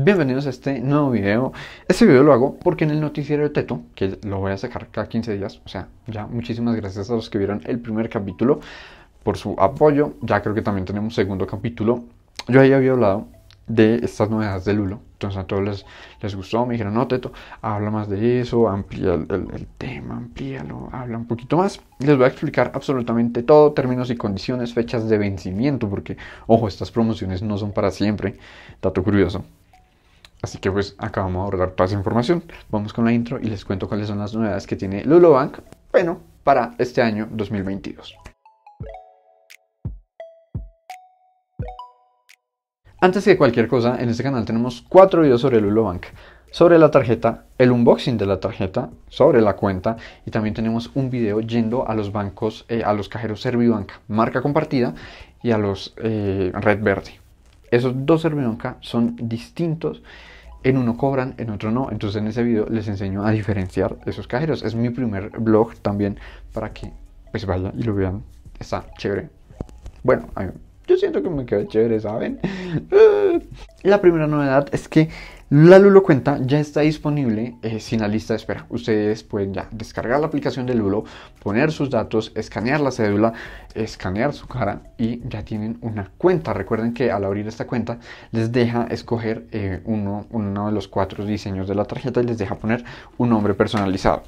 Bienvenidos a este nuevo video. Este video lo hago porque en el noticiero de Teto, que lo voy a sacar cada 15 días, o sea, ya muchísimas gracias a los que vieron el primer capítulo por su apoyo. Ya creo que también tenemos segundo capítulo. Yo ahí había hablado de estas novedades de Lulo. Entonces a todos les, les gustó, me dijeron, no, Teto, habla más de eso, amplía el, el, tema, amplíalo, habla un poquito más. Les voy a explicar absolutamente todo, términos y condiciones, fechas de vencimiento, porque, ojo, estas promociones no son para siempre. Dato curioso, Así que pues acabamos de abordar toda esa información. Vamos con la intro y les cuento cuáles son las novedades que tiene Lulobank, bueno, para este año 2022. Antes que cualquier cosa, en este canal tenemos cuatro videos sobre Lulobank sobre la tarjeta, el unboxing de la tarjeta, sobre la cuenta y también tenemos un video yendo a los bancos, eh, a los cajeros Servibanca, marca compartida y a los eh, Red Verde. Esos dos Servibanca son distintos en uno cobran, en otro no. Entonces en ese video les enseño a diferenciar esos cajeros. Es mi primer blog también para que pues vayan y lo vean. Está chévere. Bueno, yo siento que me queda chévere, ¿saben? Eh, la primera novedad es que la Lulo cuenta ya está disponible eh, sin la lista de espera. Ustedes pueden ya descargar la aplicación de Lulo, poner sus datos, escanear la cédula, escanear su cara y ya tienen una cuenta. Recuerden que al abrir esta cuenta les deja escoger eh, uno, uno de los cuatro diseños de la tarjeta y les deja poner un nombre personalizado.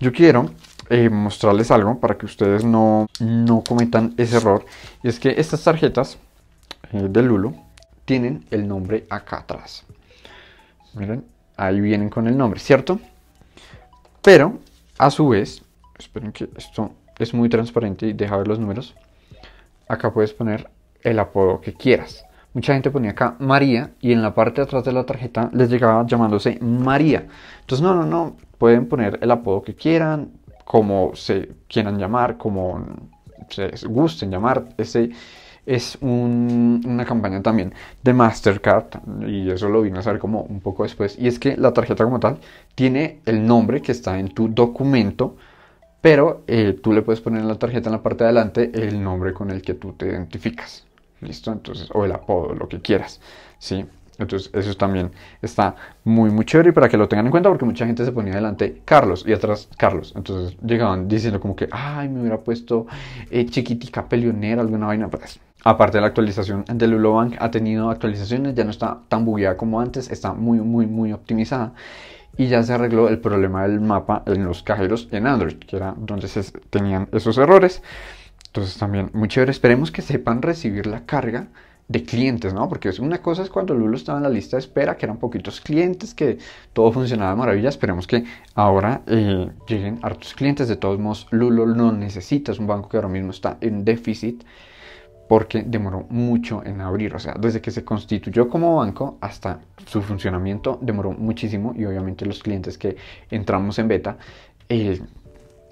Yo quiero eh, mostrarles algo para que ustedes no, cometan ese error. Y es que estas tarjetas eh, de LULU tienen el nombre acá atrás. Miren, ahí vienen con el nombre, ¿cierto? Pero, a su vez, esperen que esto es muy transparente y deja ver los números. Acá puedes poner el apodo que quieras. Mucha gente ponía acá María y en la parte de atrás de la tarjeta les llegaba llamándose María. Entonces, no, no, no, pueden poner el apodo que quieran, como se quieran llamar, como se gusten llamar, ese es una campaña también de Mastercard y eso lo vine a saber como un poco después y es que la tarjeta como tal tiene el nombre que está en tu documento pero eh, tú le puedes poner en la tarjeta en la parte de adelante el nombre con el que tú te identificas listo entonces o el apodo lo que quieras sí entonces, eso también está muy, muy chévere y para que lo tengan en cuenta, porque mucha gente se ponía delante Carlos y atrás Carlos. Entonces, llegaban diciendo como que, ay, me hubiera puesto eh, chiquitica Pelionera alguna vaina. Pues, aparte de la actualización de Ulobank, ha tenido actualizaciones, ya no está tan bugueada como antes, está muy, muy, muy optimizada. Y ya se arregló el problema del mapa en los cajeros en Android, que era donde se tenían esos errores. Entonces, también muy chévere. Esperemos que sepan recibir la carga de clientes, ¿no? Porque una cosa es cuando Lulo estaba en la lista de espera, que eran poquitos clientes, que todo funcionaba de maravilla. Esperemos que ahora eh, lleguen hartos clientes. De todos modos, Lulo no necesita, es un banco que ahora mismo está en déficit porque demoró mucho en abrir, o sea, desde que se constituyó como banco hasta su funcionamiento demoró muchísimo y obviamente los clientes que entramos en beta eh,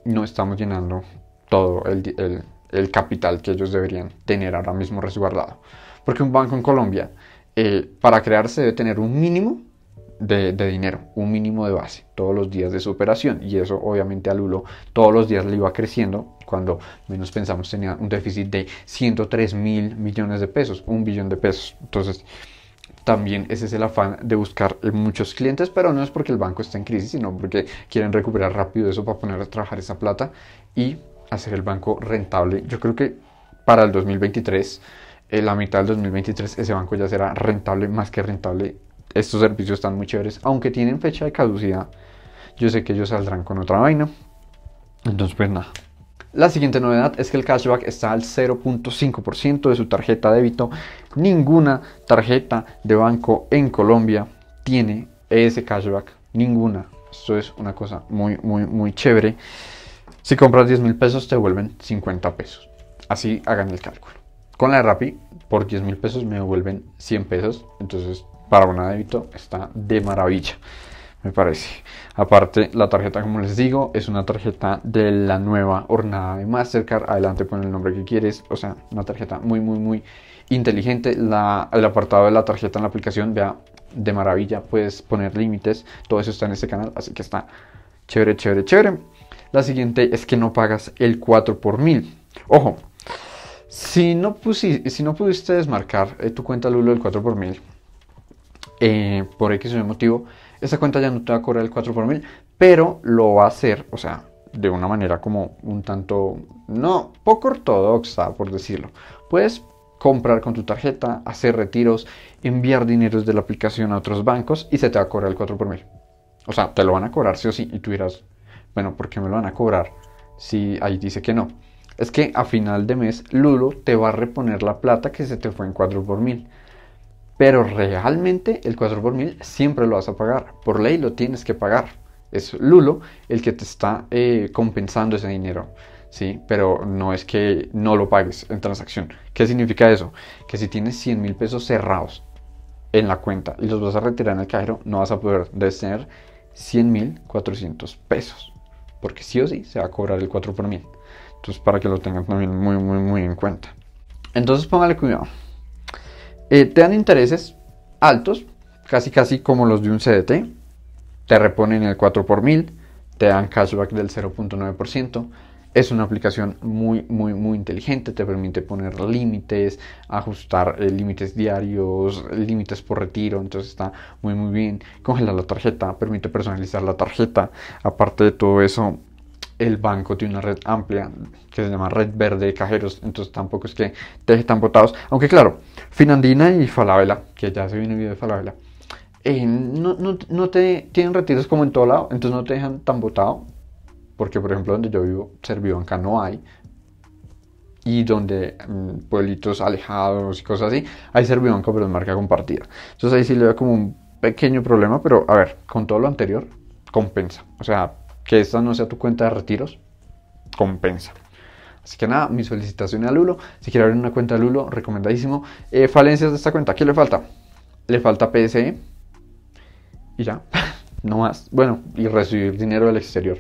no estamos llenando todo el capital que ellos deberían tener ahora mismo resguardado. Porque un banco en Colombia, eh, para crearse debe tener un mínimo de, de, dinero, un mínimo de base, todos los días de su operación. Y eso obviamente a Lulo todos los días le iba creciendo. Cuando menos pensamos tenía un déficit de 103 mil millones de pesos, un billón de pesos. Entonces, también ese es el afán de buscar muchos clientes, pero no es porque el banco está en crisis, sino porque quieren recuperar rápido eso para poner a trabajar esa plata y hacer el banco rentable. Yo creo que para el 2023 en eh, la mitad del 2023 ese banco ya será rentable, más que rentable. Estos servicios están muy chéveres, aunque tienen fecha de caducidad. Yo sé que ellos saldrán con otra vaina. Entonces, pues nada. La siguiente novedad es que el cashback está al 0.5% de su tarjeta débito. Ninguna tarjeta de banco en Colombia tiene ese cashback. Ninguna. Esto es una cosa muy, muy, muy chévere. Si compras 10 mil pesos, te vuelven 50 pesos. Así hagan el cálculo. Con la de Rappi, por 10 mil pesos me devuelven 100 pesos. Entonces, para un débito está de maravilla, me parece. Aparte, la tarjeta, como les digo, es una tarjeta de la nueva hornada de Mastercard. Adelante, pon el nombre que quieres. O sea, una tarjeta muy, muy, muy inteligente. el apartado de la tarjeta en la aplicación, vea, de maravilla, puedes poner límites. Todo eso está en este canal, así que está chévere, chévere, chévere. La siguiente es que no pagas el 4 por mil. Ojo, si no, si no pudiste desmarcar eh, tu cuenta Lulo del 4 por 1000 eh, por X o motivo, esa cuenta ya no te va a cobrar el 4 por 1000, pero lo va a hacer, o sea, de una manera como un tanto, no, poco ortodoxa, por decirlo. Puedes comprar con tu tarjeta, hacer retiros, enviar dinero de la aplicación a otros bancos y se te va a cobrar el 4 por 1000. O sea, te lo van a cobrar sí o sí y tú dirás, bueno, ¿por qué me lo van a cobrar si ahí dice que no? es que a final de mes Lulo te va a reponer la plata que se te fue en 4 por 1000 Pero realmente el 4 por 1000 siempre lo vas a pagar. Por ley lo tienes que pagar. Es Lulo el que te está eh, compensando ese dinero. ¿sí? Pero no es que no lo pagues en transacción. ¿Qué significa eso? Que si tienes 100 mil pesos cerrados en la cuenta y los vas a retirar en el cajero, no vas a poder tener 100 mil 400 pesos. Porque sí o sí se va a cobrar el 4 por 1000 entonces, para que lo tengan también muy, muy, muy en cuenta. Entonces, póngale cuidado. Eh, te dan intereses altos, casi, casi como los de un CDT. Te reponen el 4 por 1000, te dan cashback del 0.9%. Es una aplicación muy, muy, muy inteligente. Te permite poner límites, ajustar eh, límites diarios, límites por retiro. Entonces está muy, muy bien. Congelar la tarjeta, permite personalizar la tarjeta. Aparte de todo eso, el banco tiene una red amplia que se llama Red Verde de Cajeros, entonces tampoco es que te dejen tan botados. Aunque claro, Finandina y Falabella, que ya se viene el video de Falabella, eh, no, no, no, te tienen retiros como en todo lado, entonces no te dejan tan botado, porque por ejemplo donde yo vivo, Servibanca no hay, y donde mm, pueblitos alejados y cosas así, hay Servibanca pero es marca compartida. Entonces ahí sí le veo como un pequeño problema, pero a ver, con todo lo anterior, compensa. O sea, que esta no sea tu cuenta de retiros, compensa. Así que nada, mis solicitaciones a Lulo. Si quiere abrir una cuenta de Lulo, recomendadísimo. Eh, falencias de esta cuenta, ¿qué le falta? Le falta PSE y ya, no más. Bueno, y recibir dinero del exterior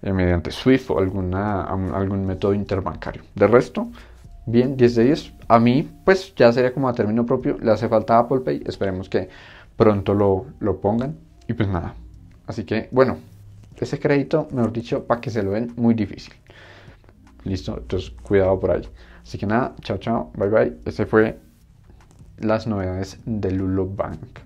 eh, mediante SWIFT o alguna, algún método interbancario. De resto, bien, 10 de 10. A mí, pues ya sería como a término propio, le hace falta Apple Pay. Esperemos que pronto lo, lo pongan. Y pues nada. Así que, bueno, ese crédito, mejor dicho, para que se lo den, muy difícil. Listo, entonces cuidado por ahí. Así que nada, chao, chao, bye bye. Ese fue las novedades de Lulo Bank.